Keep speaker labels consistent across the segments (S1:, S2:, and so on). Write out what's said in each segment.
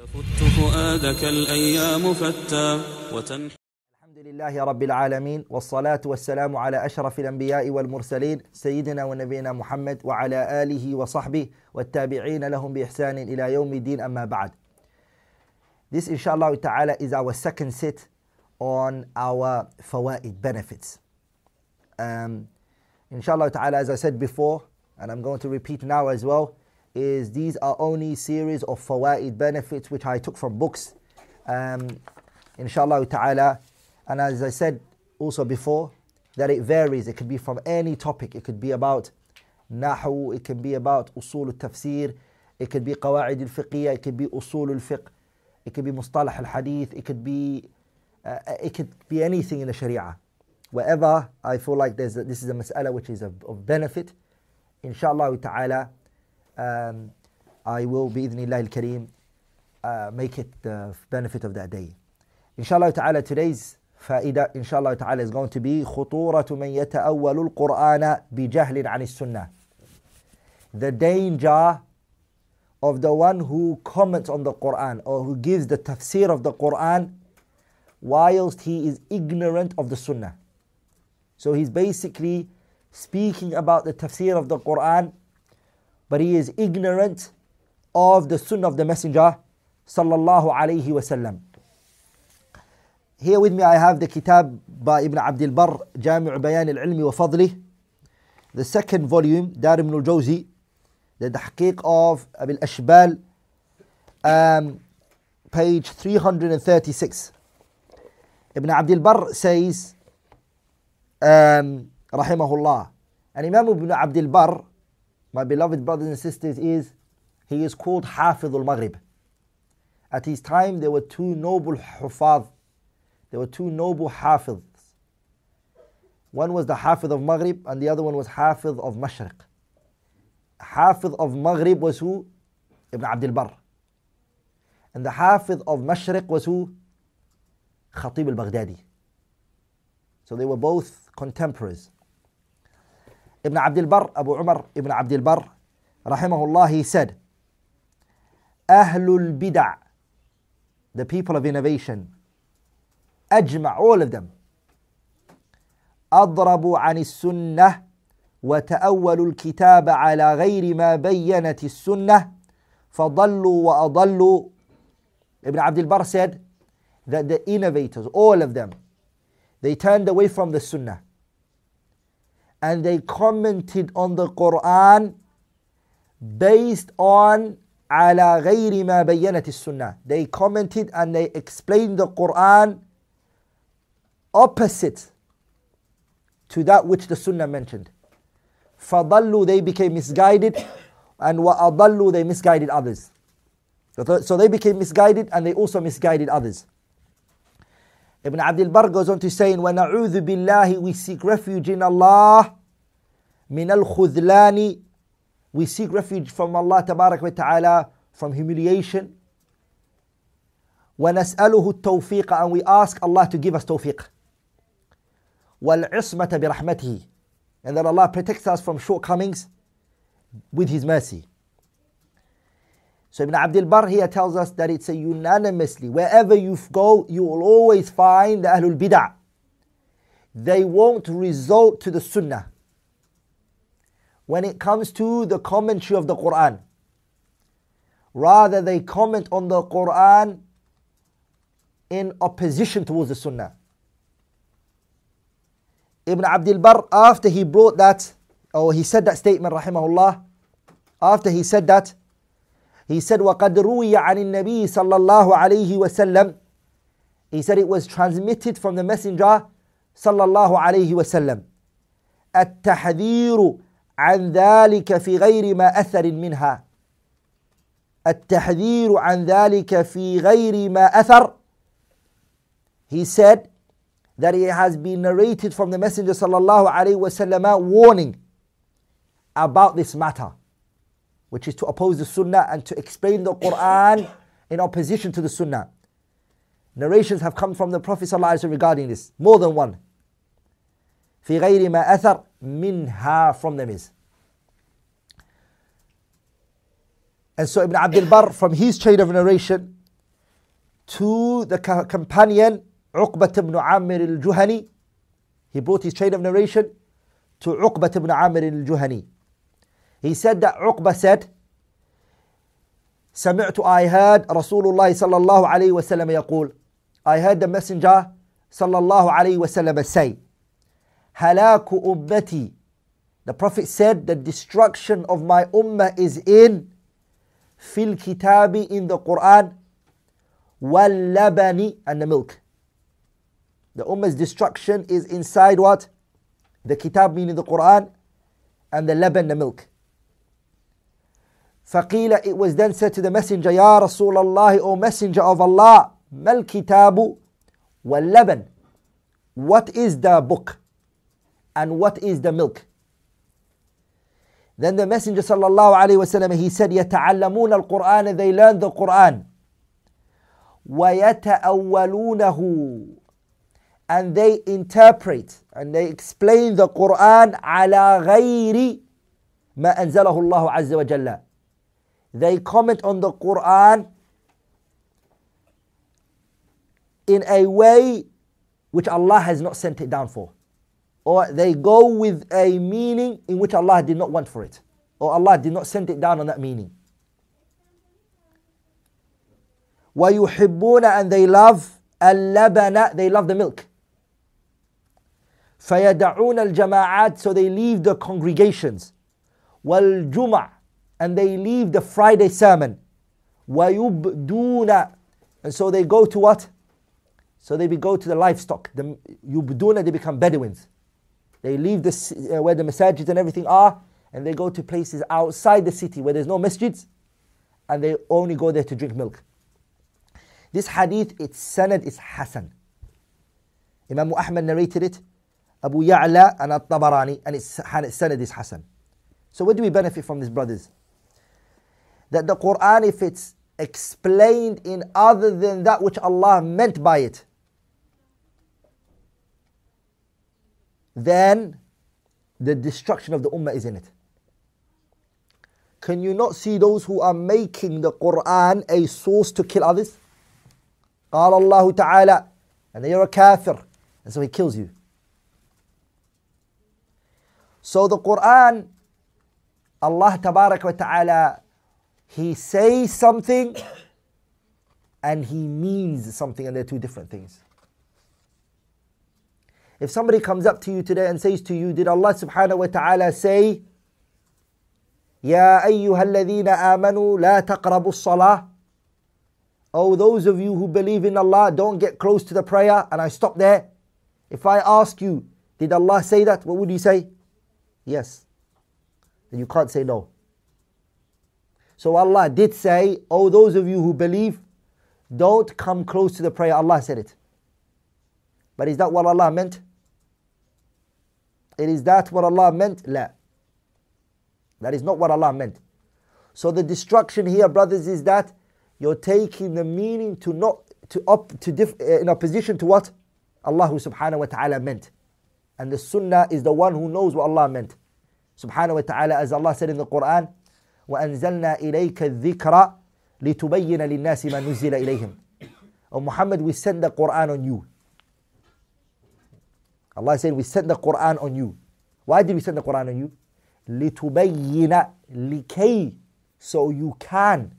S1: الحمد لله رب العالمين والصلاة والسلام على أشرف الأنبياء والمرسلين سيدنا ونبينا محمد وعلى آله وصحبه والتابعين لهم بإحسان إلى يوم الدين أما بعد This inshallah ta'ala is our second sit on our fawaid benefits. Um, inshallah ta'ala as I said before and I'm going to repeat now as well is these are only series of fawaid benefits which I took from books. Um, inshallah ta'ala. And as I said also before, that it varies. It could be from any topic. It could be about nahu, it can be about usul al-tafsir, it could be qawaid al-fiqhiyah, it could be usul al-fiqh, it could be mustalah al-hadith, it could be uh, it could be anything in the sharia. Wherever I feel like there's a, this is a mas'ala which is of, of benefit, inshallah ta'ala, um, I will, the al-kareem, uh, make it the benefit of that day. Inshallah ta'ala, today's فائدة Inshallah, Taala is going to be خطورة من يتأول القرآن بجهل عن sunnah The danger of the one who comments on the Quran or who gives the tafsir of the Quran whilst he is ignorant of the Sunnah. So he's basically speaking about the tafsir of the Quran but he is ignorant of the sunnah of the messenger sallallahu alayhi wasallam here with me I have the kitab by Ibn Abdul Barr Jami' Bayan al-Ilmi wa Fadli the second volume Dar ibn al-Jawzi the tahqiq of Abil Ashbal um, page 336 Ibn Abdul Bar says um, rahimahullah and Imam Ibn Abdul Bar my beloved brothers and sisters, is he is called Hafiz al Maghrib. At his time, there were two noble Hufad, there were two noble Hafids. One was the Hafid of Maghrib, and the other one was Hafid of Mashriq. Hafid of Maghrib was who? Ibn Abdul Barr. And the Hafid of Mashriq was who? Khatib al Baghdadi. So they were both contemporaries. ابن عبد البر أبو عمر ابن عبد البر رحمه الله said أهل البدع the people of innovation أجمع all of them أضربوا عن السنة وتأولوا الكتاب على غير ما بينت السنة فضلوا وأضلوا ابن عبد البر said that the innovators all of them they turned away from the sunnah and they commented on the Quran based on على غير ما بينت السنة. They commented and they explained the Quran opposite to that which the Sunnah mentioned. فضلوا they became misguided and وأضلوا they misguided others. So they became misguided and they also misguided others. Ibn Abdul Bar goes on to say, in وَنَعُوذُ billahi, We seek refuge in Allah. al khudlani, We seek refuge from Allah wa ta'ala from humiliation. وَنَسْأَلُهُ التَّوْفِيقَ And we ask Allah to give us tawfiq. وَالْعِصْمَةَ بِرَحْمَتِهِ And that Allah protects us from shortcomings with His mercy. So Ibn Abdul Bar here tells us that it's a unanimously, wherever you go, you will always find the Ahlul Bid'ah. They won't resort to the Sunnah when it comes to the commentary of the Quran. Rather, they comment on the Quran in opposition towards the Sunnah. Ibn Abdul Bar, after he brought that, or he said that statement, rahimahullah, after he said that, He said, وَقَدْ رُوِيَ عَنِ النَّبِيِّ صَلَّى اللَّهُ عَلَيْهِ وَسَلَّمَ He said it was transmitted from the messenger صلى الله عليه وسلم التحذير عن ذلك في غير ما أثر منها التحذير عن ذلك في غير ما أثر He said that it has been narrated from the Messenger صلى الله عليه وسلم warning about this matter. which is to oppose the Sunnah and to explain the Quran in opposition to the Sunnah. Narrations have come from the Prophet ﷺ regarding this, more than one. في غير ما أثر منها from them is. And so Ibn al Barr, from his chain of narration to the companion Uqbat ibn Amir al-Juhani, he brought his chain of narration to Uqbat ibn Amir al-Juhani. He said that Uqba said, سمعت I heard رسول الله صلى الله عليه وسلم يقول I heard the messenger صلى الله عليه وسلم say هلاك أمتي The Prophet said the destruction of my ummah is in fil الكِتَابِ in the Quran واللَّبَنِ and the milk. The ummah's destruction is inside what? The kitab meaning the Quran and the laban the milk. فقيل it was then said to the messenger, يا رسول الله أو messenger of Allah, ما الكتاب واللبن What is the book? And what is the milk? Then the messenger صلى الله عليه وسلم he said, يَتَعَلَّمُونَ الْقُرْآنَ They learn the Qur'an. وَيَتَأَوَّلُونَهُ And they interpret and they explain the Qur'an عَلَى غَيْرِ ما أنزله الله عز وجل They comment on the Quran in a way which Allah has not sent it down for. Or they go with a meaning in which Allah did not want for it. Or Allah did not send it down on that meaning. وَيُحِبُّونَ and they love اللبن, they love the milk. فَيَدَعُونَ الْجَمَاعَات so they leave the congregations. وَالْجُمَعَ and they leave the Friday sermon. وَيُبْدُونَ And so they go to what? So they go to the livestock. The yubduna, they become Bedouins. They leave the uh, where the masajids and everything are, and they go to places outside the city where there's no masjids, and they only go there to drink milk. This hadith, its sanad is Hassan. Imam Ahmad narrated it, Abu Ya'la and At-Tabarani, and its sanad is Hassan. So what do we benefit from this, brothers? that the Quran, if it's explained in other than that which Allah meant by it, then the destruction of the Ummah is in it. Can you not see those who are making the Quran a source to kill others? قال الله تعالى and you're a kafir and so he kills you. So the Quran, Allah Tabarak wa Ta'ala he says something and he means something, and they're two different things. If somebody comes up to you today and says to you, Did Allah subhanahu wa ta'ala say, يا أيها amanu, la لا تقربوا Oh, those of you who believe in Allah, don't get close to the prayer, and I stop there. If I ask you, did Allah say that? What would you say? Yes. Then you can't say no. So Allah did say, Oh, those of you who believe, don't come close to the prayer. Allah said it. But is that what Allah meant? It is that what Allah meant? La. That is not what Allah meant. So the destruction here, brothers, is that you're taking the meaning to not to up to uh, in opposition to what Allah subhanahu wa ta'ala meant. And the sunnah is the one who knows what Allah meant. Subhanahu wa ta'ala, as Allah said in the Quran, وأنزلنا إليك الذكر لتبين للناس ما نزل إليهم Or Muhammad we send the Quran on you Allah said we send the Quran on you Why did we send the Quran on you? لتبين لكي So you can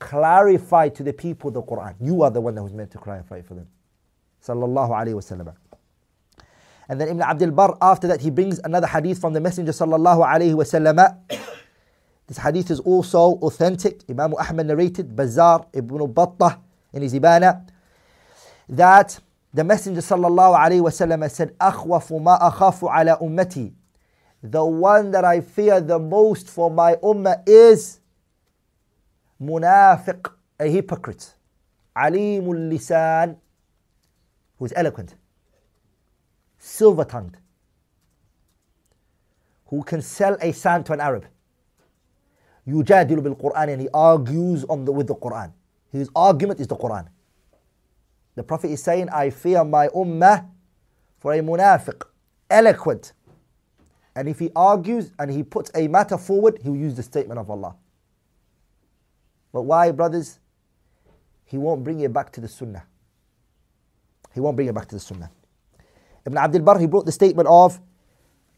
S1: clarify to the people the Quran You are the one that was meant to clarify for them الله عليه وسلم And then Ibn Abdul Bar after that he brings another hadith from the Messenger Sallallahu alayhi sallam. This hadith is also authentic. Imam Ahmad narrated, Bazar ibn Battah in his Ibana, that the Messenger sallallahu wasallam said, "Akhwafu مَا أَخَافُ ala ummati." The one that I fear the most for my ummah is munafiq, a hypocrite, alimul lisan, who is eloquent, silver tongued, who can sell a sand to an Arab. يجادل بالقرآن and he argues on the, with the Quran. His argument is the Quran. The Prophet is saying, I fear my ummah for a munafiq, eloquent. And if he argues and he puts a matter forward, he will use the statement of Allah. But why, brothers? He won't bring it back to the Sunnah. He won't bring it back to the Sunnah. Ibn Abdul Bar, he brought the statement of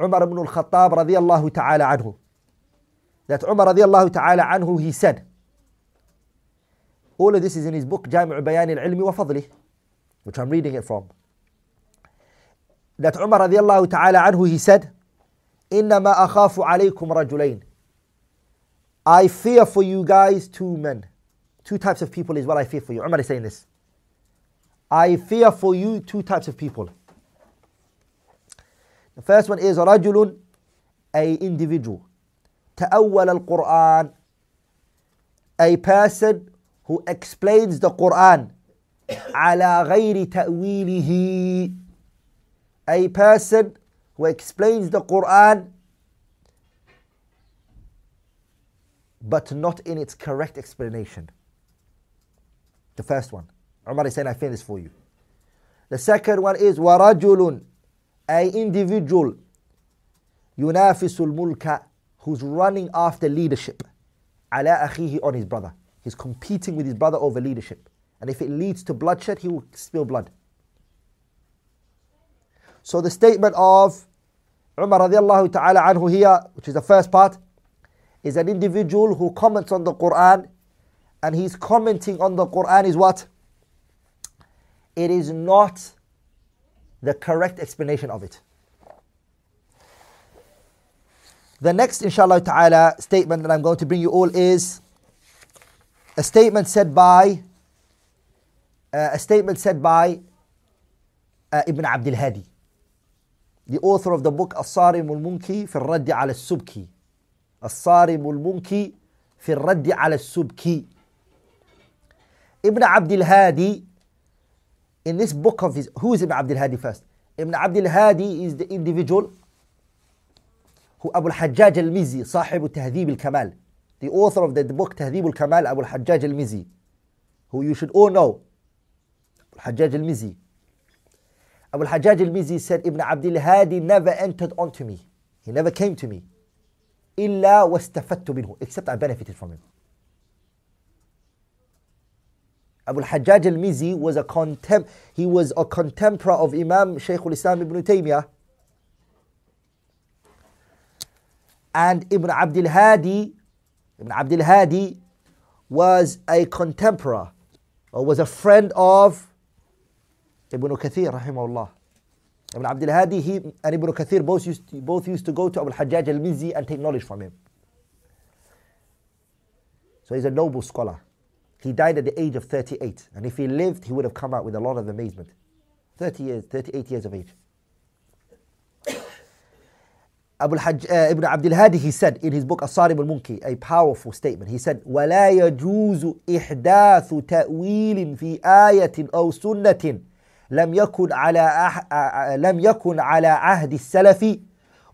S1: Umar ibn al-Khattab radiallahu ta'ala anhu that Umar radiallahu ta'ala anhu, he said, all of this is in his book Jami' Bayan al-Ilmi wa Fadli, which I'm reading it from. That Umar radiallahu ta'ala anhu, he said, إِنَّمَا أَخَافُ عَلَيْكُمْ رَجُلَيْنِ I fear for you guys two men. Two types of people is what I fear for you. Umar is saying this. I fear for you two types of people. The first one is رَجُلٌ, a individual. تأول القرآن a person who explains the Quran على غير تأويله a person who explains the Quran but not in its correct explanation the first one Umar is saying I finished for you the second one is ورجل a individual ينافس الملك who's running after leadership. Ala akhihi on his brother. He's competing with his brother over leadership. And if it leads to bloodshed, he will spill blood. So the statement of Umar radiallahu ta'ala anhu here, which is the first part, is an individual who comments on the Quran and he's commenting on the Quran is what? It is not the correct explanation of it. The next, inshallah ta'ala, statement that I'm going to bring you all is a statement said by uh, a statement said by uh, Ibn Abdul Hadi, the author of the book As-Sarim al-Munki fi al-Raddi ala al-Subki. As-Sarim al-Munki fi al-Raddi ala al-Subki. Ibn Abdul Hadi, in this book of his, who is Ibn Abdul Hadi first? Ibn Abdul Hadi is the individual who Abu al-Hajjaj al-Mizzi, Sahib al-Tahdhib al-Kamal, the author of the book Tahdhib al-Kamal, Abu al-Hajjaj al-Mizzi, who you should all know, Abu al-Hajjaj al-Mizzi. Abu al-Hajjaj al said, Ibn Abdul Hadi never entered onto me. He never came to me. إلا واستفدت منه except I benefited from him. Abu al-Hajjaj al-Mizzi was a contem- he was a contemporary of Imam Shaykh al-Islam ibn Taymiyyah and Ibn Abdul Hadi, Ibn Abdul Hadi was a contemporary or was a friend of Ibn Kathir, rahimahullah. Ibn Abdul Hadi he, and Ibn Kathir both used, to, both used to go to Abu Hajjaj al Mizzi and take knowledge from him. So he's a noble scholar. He died at the age of 38, and if he lived, he would have come out with a lot of amazement. 30 years, 38 years of age. Abu Hajj, Ibn Abd al Hadi, he said in his book Asarib al-Munki, a powerful statement. He said, وَلَا يَجُوزُ إِحْدَاثُ تَأْوِيلٍ فِي آيَةٍ أَوْ سُنَّةٍ لم يكن على أح... آه، آه، لم يكن على عهد السلف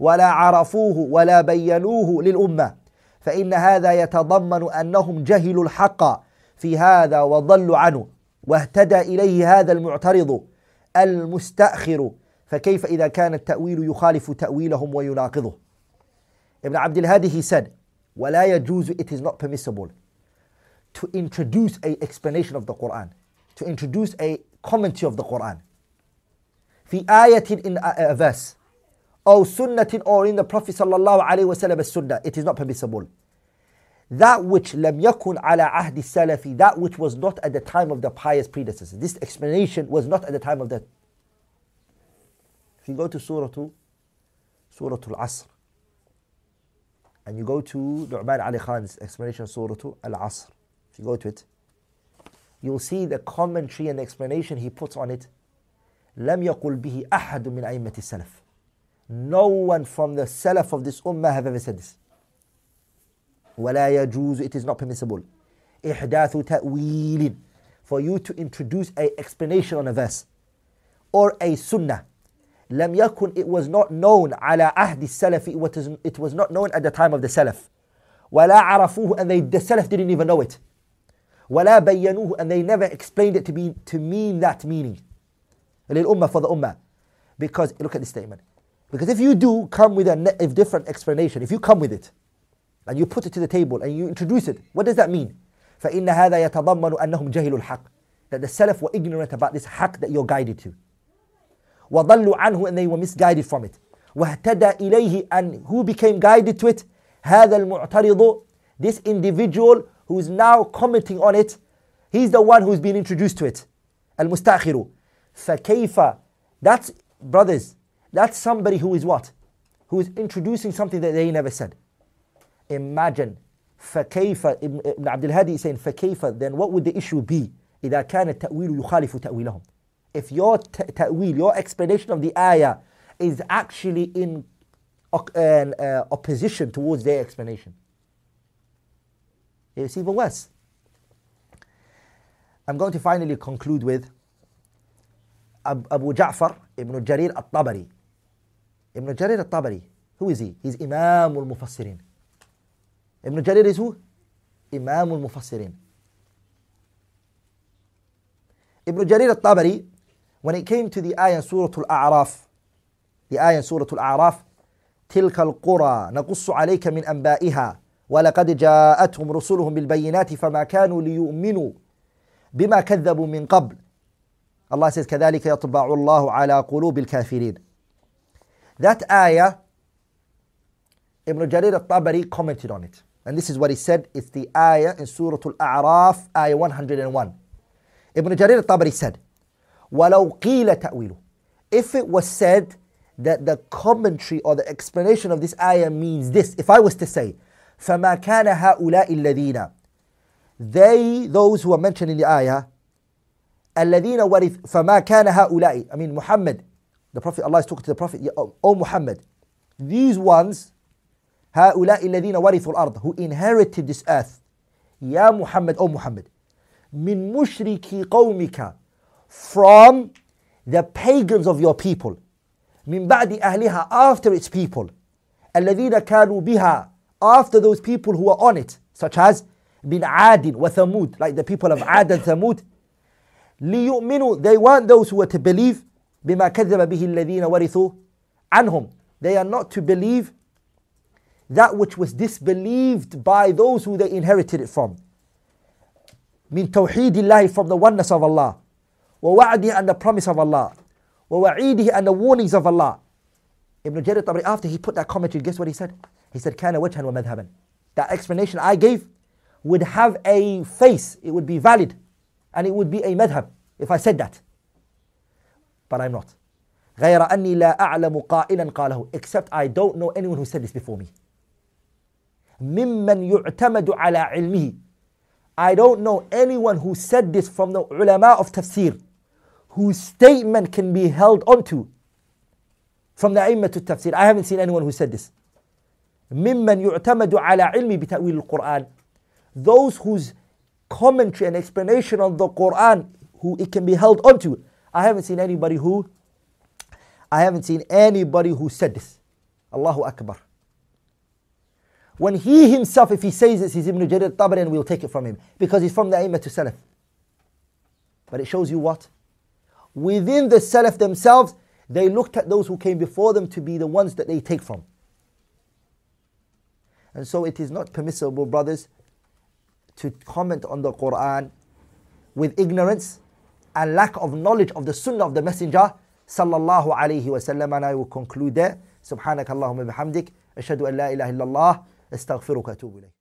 S1: ولا عرفوه ولا بينوه للأمة فإن هذا يتضمن أنهم جهلوا الحق في هذا وضلوا عنه واهتدى إليه هذا المعترض المستأخر فكيف إذا كان التأويل يخالف تأويلهم ويناقضه ابن عبد الهادي he said ولا يجوز it is not permissible to introduce a explanation of the Quran to introduce a commentary of the Quran في آية in a, a verse أو sunnah or in the Prophet صلى الله عليه وسلم sunnah it is not permissible that which لم يكن على عهد السلف that which was not at the time of the pious predecessors this explanation was not at the time of the If you go to Surah, Surah Al-Asr, and you go to Nu'man Ali Khan's explanation of Surah Al-Asr, if you go to it, you'll see the commentary and explanation he puts on it. لم يقل به أحد من أئمة السلف. No one from the Salaf of this Ummah have ever said this. ولا يجوز it is not permissible. إحداث تأويل for you to introduce an explanation on a verse or a sunnah لم يكن it was not known على عهد السلف it was, it was not known at the time of the salaf ولا عرفوه and they, the salaf didn't even know it ولا بينوه and they never explained it to be to mean that meaning للأمة for the أمة because look at this statement because if you do come with a, a different explanation if you come with it and you put it to the table and you introduce it what does that mean فإن هذا يتضمن أنهم جهلوا الحق that the salaf were ignorant about this haq that you're guided to وَضَلُّوا عَنْهُ And they were misguided from it. وَاهْتَدَى إِلَيْهِ And who became guided to it? هَذَا الْمُعْتَرِضُ This individual who is now commenting on it, he's the one who's been introduced to it. al فَكَيْفَ That's, brothers, that's somebody who is what? Who is introducing something that they never said. Imagine فكيف ابن عبد الهادي saying فكيف then what would the issue be إذا كان التأويل يخالف تأويلهم if your ta'wil, your explanation of the ayah, is actually in uh, uh, opposition towards their explanation. It's even worse. I'm going to finally conclude with Abu Ja'far ibn Jarir al Tabari. Ibn Jarir al Tabari, who is he? He's Imam al Mufassirin. Ibn Jarir is who? Imam al Mufassirin. Ibn Jarir al Tabari When it came to the ayah in Surah Al-A'raf, the ayah in Surah Al-A'raf, تلك القرى نقص عليك من أنبائها ولقد جاءتهم رسلهم بالبينات فما كانوا ليؤمنوا بما كذبوا من قبل Allah says كذلك يطبع الله على قلوب الكافرين That ayah Ibn Jarir al-Tabari commented on it and this is what he said it's the ayah in Surah Al-A'raf ayah 101 Ibn Jarir al-Tabari said ولو قيل تأويله if it was said that the commentary or the explanation of this ayah means this if I was to say فما كان هؤلاء الذين they those who are mentioned in the ayah الذين ورث فما كان هؤلاء I mean Muhammad the Prophet Allah is talking to the Prophet oh Muhammad these ones هؤلاء الذين ورثوا الأرض who inherited this earth يا محمد أو محمد من مشركي قومك from the pagans of your people من بعد أهلها after its people الذين كانوا بها after those people who are on it such as من عاد وثمود like the people of عاد and Thamud ليؤمنوا they weren't those who were to believe بما كذب به الذين ورثوا عنهم they are not to believe that which was disbelieved by those who they inherited it from من توحيد الله from the oneness of Allah وَوَعْدِهِ and the promise of Allah, وَوَعِيدِهِ and the warnings of Allah. Ibn Jarir Tabri, after he put that commentary, guess what he said? He said, كَانَ وَجْهًا وَمَذْهَبًا That explanation I gave would have a face, it would be valid, and it would be a madhab if I said that. But I'm not. غَيْرَ أَنِّي لَا أَعْلَمُ قَائِلًا قَالَهُ Except I don't know anyone who said this before me. مِمَّنْ يُعْتَمَدُ عَلَى عِلْمِهِ I don't know anyone who said this from the ulama of tafsir whose statement can be held onto from the Aima to Tafsir. I haven't seen anyone who said this. ممن يعتمد على علم بتأويل Those whose commentary and explanation on the Quran who it can be held onto. I haven't seen anybody who I haven't seen anybody who said this. Allahu Akbar. When he himself, if he says this, he's Ibn Jarir Tabari and we'll take it from him because he's from the Aima to Salaf. But it shows you what? within the Salaf themselves, they looked at those who came before them to be the ones that they take from. And so it is not permissible, brothers, to comment on the Quran with ignorance and lack of knowledge of the Sunnah of the Messenger, sallallahu alayhi wasallam. And I will conclude there. Subhanakallahumma bihamdik. Ashadu an la ilaha illallah. Astaghfiruka الله